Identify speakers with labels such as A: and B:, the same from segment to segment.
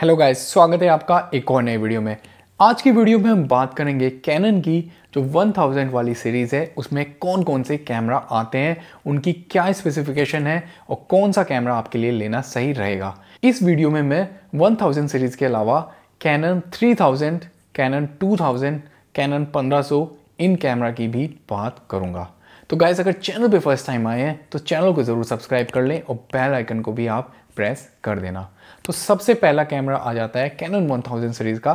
A: hello guys स्वागत है आपका एक और नए वीडियो में आज की वीडियो में हम बात करेंगे कैनन की जो 1000 वाली सीरीज़ है उसमें कौन कौन से कैमरा आते हैं उनकी क्या स्पेसिफिकेशन है और कौन सा कैमरा आपके लिए लेना सही रहेगा इस वीडियो में मैं 1000 सीरीज़ के अलावा कैनन 3000, कैनन थाउजेंड कैनन 1500 इन कैमरा की भी बात करूँगा तो गाइस अगर चैनल पे फर्स्ट टाइम आए हैं तो चैनल को ज़रूर सब्सक्राइब कर लें और बेल आइकन को भी आप प्रेस कर देना तो सबसे पहला कैमरा आ जाता है कैनन 1000 सीरीज़ का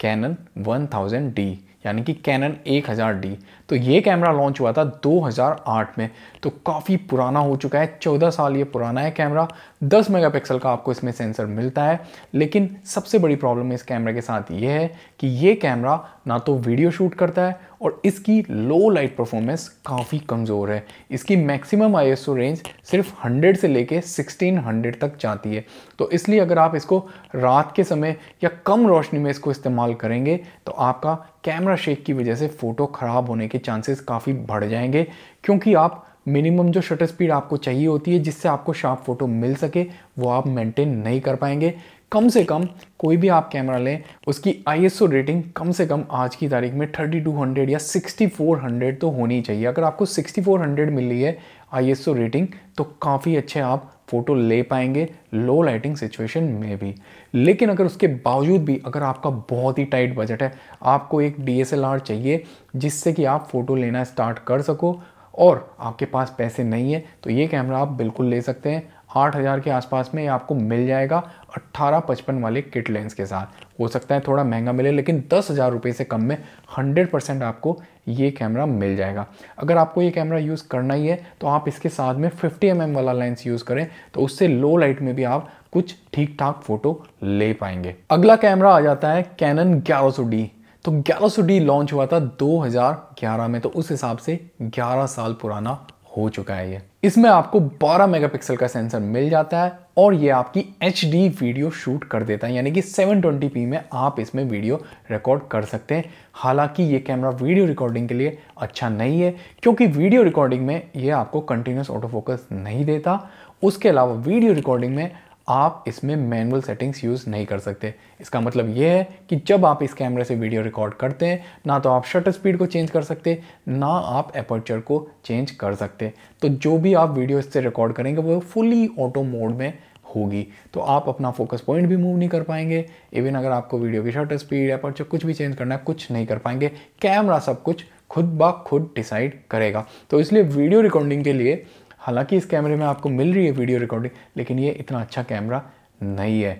A: कैनन 1000D यानी कि कैनन 1000D तो ये कैमरा लॉन्च हुआ था 2008 में तो काफ़ी पुराना हो चुका है 14 साल ये पुराना है कैमरा 10 मेगापिक्सल का आपको इसमें सेंसर मिलता है लेकिन सबसे बड़ी प्रॉब्लम इस कैमरा के साथ ये है कि ये कैमरा ना तो वीडियो शूट करता है और इसकी लो लाइट परफॉर्मेंस काफ़ी कमज़ोर है इसकी मैक्सिमम आईएसओ रेंज सिर्फ 100 से लेके 1600 तक जाती है तो इसलिए अगर आप इसको रात के समय या कम रोशनी में इसको इस्तेमाल करेंगे तो आपका कैमरा शेक की वजह से फ़ोटो ख़राब होने के के चांसेस काफ़ी बढ़ जाएंगे क्योंकि आप मिनिमम जो शटर स्पीड आपको चाहिए होती है जिससे आपको शार्प फोटो मिल सके वो आप मेंटेन नहीं कर पाएंगे कम से कम कोई भी आप कैमरा लें उसकी आईएसओ रेटिंग कम से कम आज की तारीख में 3200 या 6400 तो होनी चाहिए अगर आपको 6400 मिल रही है आईएसओ रेटिंग तो काफ़ी अच्छे आप फ़ोटो ले पाएंगे लो लाइटिंग सिचुएशन में भी लेकिन अगर उसके बावजूद भी अगर आपका बहुत ही टाइट बजट है आपको एक डी चाहिए जिससे कि आप फ़ोटो लेना स्टार्ट कर सको और आपके पास पैसे नहीं है तो ये कैमरा आप बिल्कुल ले सकते हैं आठ हज़ार के आसपास में ये आपको मिल जाएगा अट्ठारह पचपन वाले किट लेंस के साथ हो सकता है थोड़ा महंगा मिले लेकिन दस हज़ार रुपये से कम में हंड्रेड परसेंट आपको ये कैमरा मिल जाएगा अगर आपको ये कैमरा यूज़ करना ही है तो आप इसके साथ में फिफ्टी एम वाला लेंस यूज़ करें तो उससे लो लाइट में भी आप कुछ ठीक ठाक फ़ोटो ले पाएंगे अगला कैमरा आ जाता है कैनन ग्यारह सौ डी तो डी लॉन्च हुआ था 2011 में तो उस हिसाब से 11 साल पुराना हो चुका है ये इसमें आपको 12 मेगापिक्सल का सेंसर मिल जाता है और ये आपकी एच वीडियो शूट कर देता है यानी कि 720p में आप इसमें वीडियो रिकॉर्ड कर सकते हैं हालांकि ये कैमरा वीडियो रिकॉर्डिंग के लिए अच्छा नहीं है क्योंकि वीडियो रिकॉर्डिंग में ये आपको कंटिन्यूस ऑटो फोकस नहीं देता उसके अलावा वीडियो रिकॉर्डिंग में आप इसमें मैनुअल सेटिंग्स यूज़ नहीं कर सकते इसका मतलब ये है कि जब आप इस कैमरे से वीडियो रिकॉर्ड करते हैं ना तो आप शटर स्पीड को चेंज कर सकते ना आप एपर्चर को चेंज कर सकते तो जो भी आप वीडियो इससे रिकॉर्ड करेंगे वो फुली ऑटो मोड में होगी तो आप अपना फोकस पॉइंट भी मूव नहीं कर पाएंगे इवन अगर आपको वीडियो की शटर स्पीड एपर्चर कुछ भी चेंज करना है कुछ नहीं कर पाएंगे कैमरा सब कुछ खुद ब खुद डिसाइड करेगा तो इसलिए वीडियो रिकॉर्डिंग के लिए हालांकि इस कैमरे में आपको मिल रही है वीडियो रिकॉर्डिंग लेकिन ये इतना अच्छा कैमरा नहीं है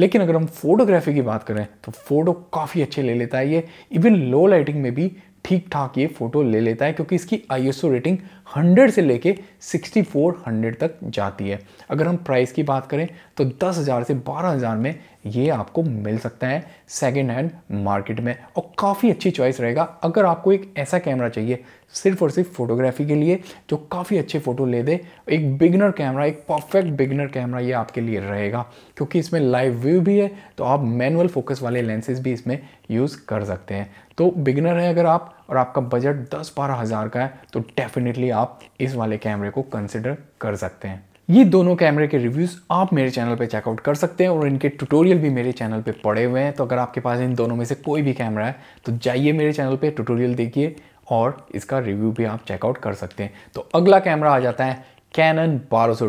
A: लेकिन अगर हम फोटोग्राफी की बात करें तो फोटो काफ़ी अच्छे ले लेता है ये इवन लो लाइटिंग में भी ठीक ठाक ये फ़ोटो ले लेता है क्योंकि इसकी आईएसओ रेटिंग 100 से लेके 6400 तक जाती है अगर हम प्राइस की बात करें तो 10000 से 12000 में ये आपको मिल सकता है सेकेंड हैंड मार्केट में और काफ़ी अच्छी चॉइस रहेगा अगर आपको एक ऐसा कैमरा चाहिए सिर्फ और सिर्फ फोटोग्राफी के लिए जो काफ़ी अच्छे फ़ोटो ले दे एक बिगनर कैमरा एक परफेक्ट बिगनर कैमरा ये आपके लिए रहेगा क्योंकि इसमें लाइव व्यू भी है तो आप मैनुअल फोकस वाले लेंसेज भी इसमें यूज़ कर सकते हैं तो बिगनर है अगर आप और आपका बजट दस बारह हज़ार का है तो डेफिनेटली आप इस वाले कैमरे को कंसिडर कर सकते हैं ये दोनों कैमरे के रिव्यूज़ आप मेरे चैनल पे चेकआउट कर सकते हैं और इनके ट्यूटोरियल भी मेरे चैनल पे पड़े हुए हैं तो अगर आपके पास इन दोनों में से कोई भी कैमरा है तो जाइए मेरे चैनल पे ट्यूटोरियल देखिए और इसका रिव्यू भी आप चेकआउट कर सकते हैं तो अगला कैमरा आ जाता है कैनन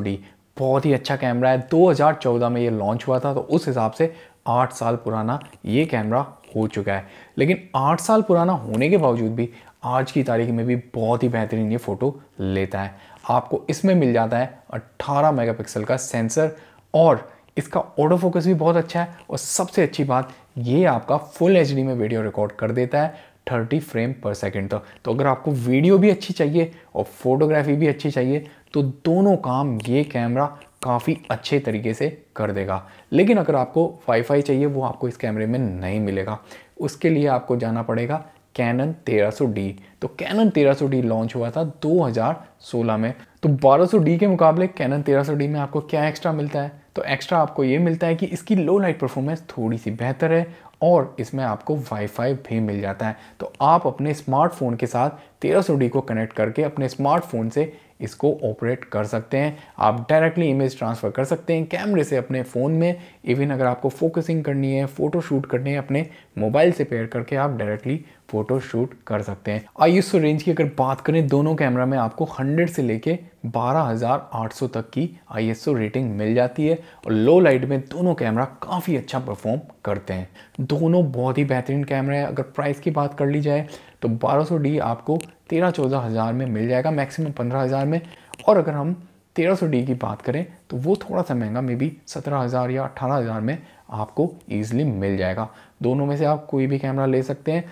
A: डी बहुत ही अच्छा कैमरा है 2014 में ये लॉन्च हुआ था तो उस हिसाब से आठ साल पुराना ये कैमरा हो चुका है लेकिन आठ साल पुराना होने के बावजूद भी आज की तारीख में भी बहुत ही बेहतरीन ये फ़ोटो लेता है आपको इसमें मिल जाता है 18 मेगापिक्सल का सेंसर और इसका ऑटो फोकस भी बहुत अच्छा है और सबसे अच्छी बात ये आपका फुल एच में वीडियो रिकॉर्ड कर देता है 30 फ्रेम पर सेकेंड तक तो अगर आपको वीडियो भी अच्छी चाहिए और फोटोग्राफी भी अच्छी चाहिए तो दोनों काम ये कैमरा काफ़ी अच्छे तरीके से कर देगा लेकिन अगर आपको वाईफाई चाहिए वो आपको इस कैमरे में नहीं मिलेगा उसके लिए आपको जाना पड़ेगा कैनन 1300D तो कैनन 1300D लॉन्च हुआ था 2016 में तो 1200D के मुकाबले कैनन 1300D में आपको क्या एक्स्ट्रा मिलता है तो एक्स्ट्रा आपको ये मिलता है कि इसकी लो लाइट परफॉर्मेंस थोड़ी सी बेहतर है और इसमें आपको वाईफाई भी मिल जाता है तो आप अपने स्मार्टफोन के साथ 1300D को कनेक्ट करके अपने स्मार्टफोन से इसको ऑपरेट कर सकते हैं आप डायरेक्टली इमेज ट्रांसफ़र कर सकते हैं कैमरे से अपने फ़ोन में इवन अगर आपको फोकसिंग करनी है फ़ोटो शूट करनी है अपने मोबाइल से पेयर करके आप डायरेक्टली फ़ोटो शूट कर सकते हैं आईएसओ रेंज की अगर बात करें दोनों कैमरा में आपको 100 से लेके 12,800 तक की आईएसओ रेटिंग मिल जाती है और लो लाइट में दोनों कैमरा काफ़ी अच्छा परफॉर्म करते हैं दोनों बहुत ही बेहतरीन कैमरा है अगर प्राइस की बात कर ली जाए तो 1200D आपको तेरह चौदह हज़ार में मिल जाएगा मैक्सिमम पंद्रह हज़ार में और अगर हम तेरह सौ डी की बात करें तो वो थोड़ा सा महंगा मे बी सत्रह हज़ार या अट्ठारह हज़ार में आपको ईजिली मिल जाएगा दोनों में से आप कोई भी कैमरा ले सकते हैं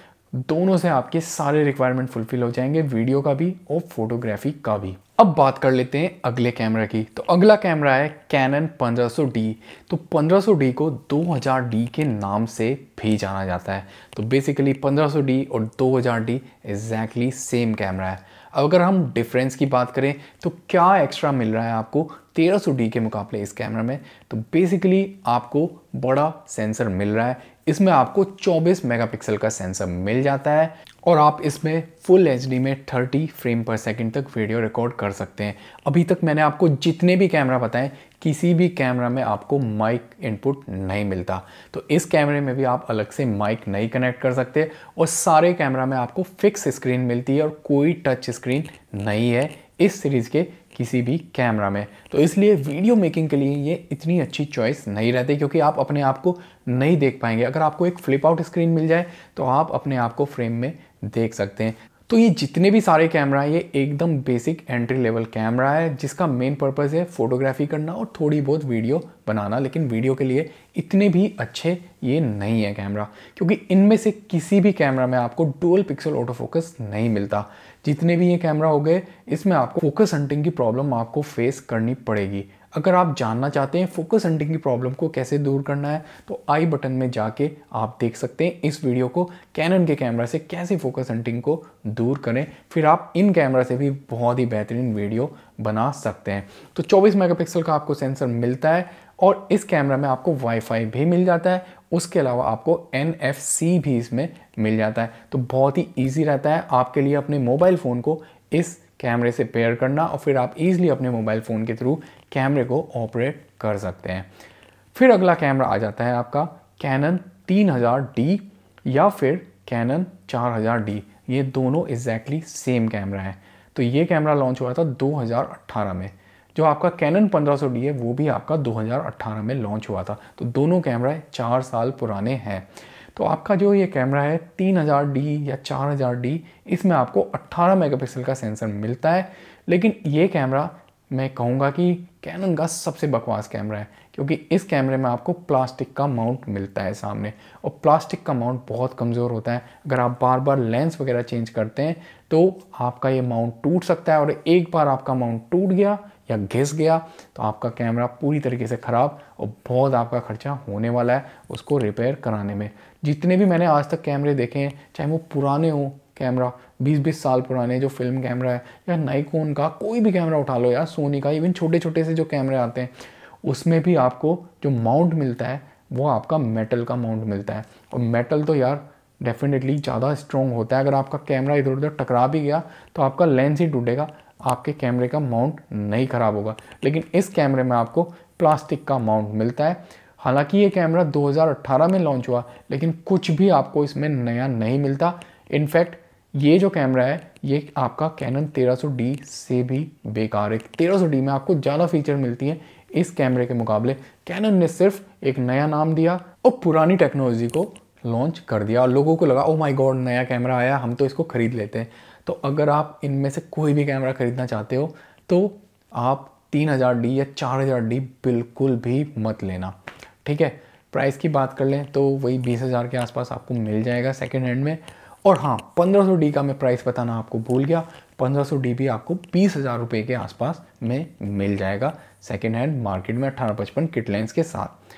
A: दोनों से आपके सारे रिक्वायरमेंट फुलफिल हो जाएंगे वीडियो का भी और फोटोग्राफी का भी अब बात कर लेते हैं अगले कैमरा की तो अगला कैमरा है कैनन 1500D तो 1500D को 2000D के नाम से भी जाना जाता है तो बेसिकली 1500D और 2000D एग्जैक्टली सेम कैमरा है अगर हम डिफरेंस की बात करें तो क्या एक्स्ट्रा मिल रहा है आपको 1300D के मुकाबले इस कैमरा में तो बेसिकली आपको बड़ा सेंसर मिल रहा है इसमें आपको 24 मेगापिक्सल का सेंसर मिल जाता है और आप इसमें फुल एच में 30 फ्रेम पर सेकंड तक वीडियो रिकॉर्ड कर सकते हैं अभी तक मैंने आपको जितने भी कैमरा बताएं किसी भी कैमरा में आपको माइक इनपुट नहीं मिलता तो इस कैमरे में भी आप अलग से माइक नहीं कनेक्ट कर सकते और सारे कैमरा में आपको फिक्स स्क्रीन मिलती है और कोई टच स्क्रीन नहीं है इस सीरीज़ के किसी भी कैमरा में तो इसलिए वीडियो मेकिंग के लिए ये इतनी अच्छी चॉइस नहीं रहती क्योंकि आप अपने आप को नहीं देख पाएंगे अगर आपको एक फ्लिप आउट स्क्रीन मिल जाए तो आप अपने आप को फ्रेम में देख सकते हैं तो ये जितने भी सारे कैमरा है ये एकदम बेसिक एंट्री लेवल कैमरा है जिसका मेन पर्पस है फोटोग्राफी करना और थोड़ी बहुत वीडियो बनाना लेकिन वीडियो के लिए इतने भी अच्छे ये नहीं है कैमरा क्योंकि इनमें से किसी भी कैमरा में आपको डुअल पिक्सल ऑटो फोकस नहीं मिलता जितने भी ये कैमरा हो गए इसमें आपको फोकस हंटिंग की प्रॉब्लम आपको फेस करनी पड़ेगी अगर आप जानना चाहते हैं फोकस हंटिंग की प्रॉब्लम को कैसे दूर करना है तो आई बटन में जाके आप देख सकते हैं इस वीडियो को कैनन के कैमरा से कैसे फोकस हंटिंग को दूर करें फिर आप इन कैमरा से भी बहुत ही बेहतरीन वीडियो बना सकते हैं तो 24 मेगापिक्सल का आपको सेंसर मिलता है और इस कैमरा में आपको वाईफाई भी मिल जाता है उसके अलावा आपको एन भी इसमें मिल जाता है तो बहुत ही ईजी रहता है आपके लिए अपने मोबाइल फ़ोन को इस कैमरे से पेयर करना और फिर आप इजीली अपने मोबाइल फ़ोन के थ्रू कैमरे को ऑपरेट कर सकते हैं फिर अगला कैमरा आ जाता है आपका कैनन 3000D या फिर कैनन 4000D ये दोनों एग्जैक्टली सेम कैमरा है तो ये कैमरा लॉन्च हुआ था 2018 में जो आपका कैनन 1500D है वो भी आपका 2018 में लॉन्च हुआ था तो दोनों कैमरा चार साल पुराने हैं तो आपका जो ये कैमरा है 3000D या 4000D इसमें आपको 18 मेगापिक्सल का सेंसर मिलता है लेकिन ये कैमरा मैं कहूँगा कि कैनन का सबसे बकवास कैमरा है क्योंकि इस कैमरे में आपको प्लास्टिक का माउंट मिलता है सामने और प्लास्टिक का माउंट बहुत कमज़ोर होता है अगर आप बार बार लेंस वगैरह चेंज करते हैं तो आपका ये माउंट टूट सकता है और एक बार आपका माउंट टूट गया या घिस गया तो आपका कैमरा पूरी तरीके से ख़राब और बहुत आपका खर्चा होने वाला है उसको रिपेयर कराने में जितने भी मैंने आज तक कैमरे देखे हैं चाहे वो पुराने हों कैमरा 20-20 साल पुराने जो फिल्म कैमरा है या नाइकोन का कोई भी कैमरा उठा लो यार सोनी का इवन छोटे छोटे से जो कैमरे आते हैं उसमें भी आपको जो माउंट मिलता है वो आपका मेटल का माउंट मिलता है और मेटल तो यार डेफिनेटली ज़्यादा स्ट्रॉन्ग होता है अगर आपका कैमरा इधर उधर टकरा भी गया तो आपका लेंस ही टूटेगा आपके कैमरे का माउंट नहीं ख़राब होगा लेकिन इस कैमरे में आपको प्लास्टिक का माउंट मिलता है हालांकि ये कैमरा 2018 में लॉन्च हुआ लेकिन कुछ भी आपको इसमें नया नहीं मिलता इनफैक्ट ये जो कैमरा है ये आपका कैनन 1300D से भी बेकार है 1300D में आपको ज़्यादा फीचर मिलती है इस कैमरे के मुकाबले कैनन ने सिर्फ एक नया नाम दिया और पुरानी टेक्नोलॉजी को लॉन्च कर दिया और लोगों को लगा ओ माय गॉड नया कैमरा आया हम तो इसको ख़रीद लेते हैं तो अगर आप इनमें से कोई भी कैमरा ख़रीदना चाहते हो तो आप तीन या चार बिल्कुल भी मत लेना ठीक है प्राइस की बात कर लें तो वही बीस के आसपास आपको मिल जाएगा सेकेंड हैंड में और हाँ पंद्रह सौ डी का मैं प्राइस बताना आपको भूल गया पंद्रह सौ डी भी आपको बीस हज़ार रुपये के आसपास में मिल जाएगा सेकेंड हैंड मार्केट में अठारह पचपन किट लेंस के साथ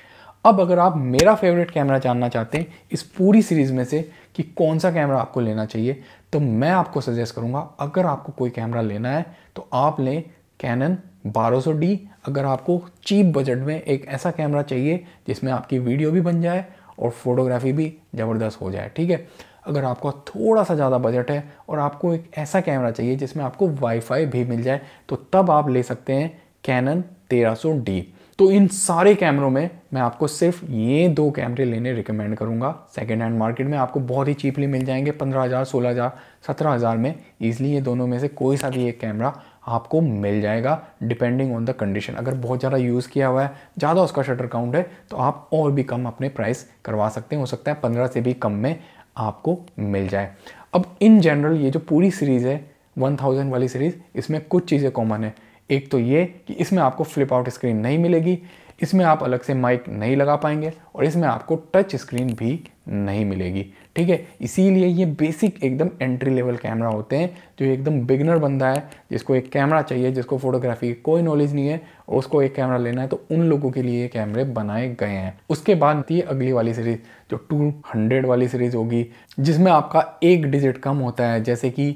A: अब अगर आप मेरा फेवरेट कैमरा जानना चाहते हैं इस पूरी सीरीज़ में से कि कौन सा कैमरा आपको लेना चाहिए तो मैं आपको सजेस्ट करूँगा अगर आपको कोई कैमरा लेना है तो आप लें कैनन 1200D अगर आपको चीप बजट में एक ऐसा कैमरा चाहिए जिसमें आपकी वीडियो भी बन जाए और फोटोग्राफी भी ज़बरदस्त हो जाए ठीक है अगर आपका थोड़ा सा ज़्यादा बजट है और आपको एक ऐसा कैमरा चाहिए जिसमें आपको वाईफाई भी मिल जाए तो तब आप ले सकते हैं कैनन 1300D तो इन सारे कैमरों में मैं आपको सिर्फ ये दो कैमरे लेने रिकमेंड करूँगा सेकेंड हैंड मार्केट में आपको बहुत ही चीपली मिल जाएंगे पंद्रह हज़ार सोलह हज़ार सत्रह हज़ार में ईजिली ये दोनों में से कोई सा भी एक कैमरा आपको मिल जाएगा डिपेंडिंग ऑन द कंडीशन अगर बहुत ज़्यादा यूज़ किया हुआ है ज़्यादा उसका शटर काउंट है तो आप और भी कम अपने प्राइस करवा सकते हैं हो सकता है पंद्रह से भी कम में आपको मिल जाए अब इन जनरल ये जो पूरी सीरीज़ है 1000 वाली सीरीज़ इसमें कुछ चीज़ें कॉमन है एक तो ये कि इसमें आपको फ्लिप आउट स्क्रीन नहीं मिलेगी इसमें आप अलग से माइक नहीं लगा पाएंगे और इसमें आपको टच स्क्रीन भी नहीं मिलेगी ठीक है इसीलिए ये बेसिक एकदम एंट्री लेवल कैमरा होते हैं जो एकदम बिगनर बंदा है जिसको एक कैमरा चाहिए जिसको फोटोग्राफी की कोई नॉलेज नहीं है और उसको एक कैमरा लेना है तो उन लोगों के लिए ये कैमरे बनाए गए हैं उसके बाद ये अगली वाली सीरीज़ जो 200 वाली सीरीज़ होगी जिसमें आपका एक डिजिट कम होता है जैसे कि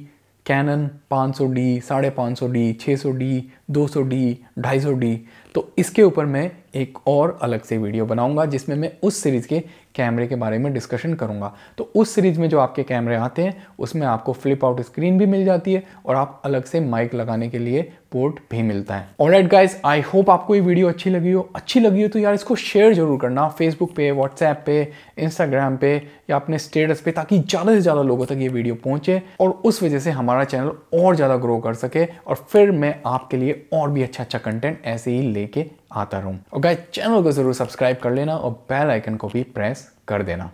A: कैनन 500D, साढ़े पाँच सौ डी छः सौ डी दो सौ डी ढाई सौ डी तो इसके ऊपर मैं एक और अलग से वीडियो बनाऊंगा जिसमें मैं उस सीरीज़ के कैमरे के बारे में डिस्कशन करूंगा तो उस सीरीज़ में जो आपके कैमरे आते हैं उसमें आपको फ्लिप आउट स्क्रीन भी मिल जाती है और आप अलग से माइक लगाने के लिए सपोर्ट भी मिलता है राइट गाइज आई होप आपको ये वीडियो अच्छी लगी हो अच्छी लगी हो तो यार इसको शेयर जरूर करना फेसबुक पे व्हाट्सएप पे इंस्टाग्राम पे या अपने स्टेटस पे ताकि ज़्यादा से ज़्यादा लोगों तक ये वीडियो पहुंचे और उस वजह से हमारा चैनल और ज़्यादा ग्रो कर सके और फिर मैं आपके लिए और भी अच्छा अच्छा कंटेंट ऐसे ही लेके आता रहूँ और गाइज चैनल को ज़रूर सब्सक्राइब कर लेना और बेल आइकन को भी प्रेस कर देना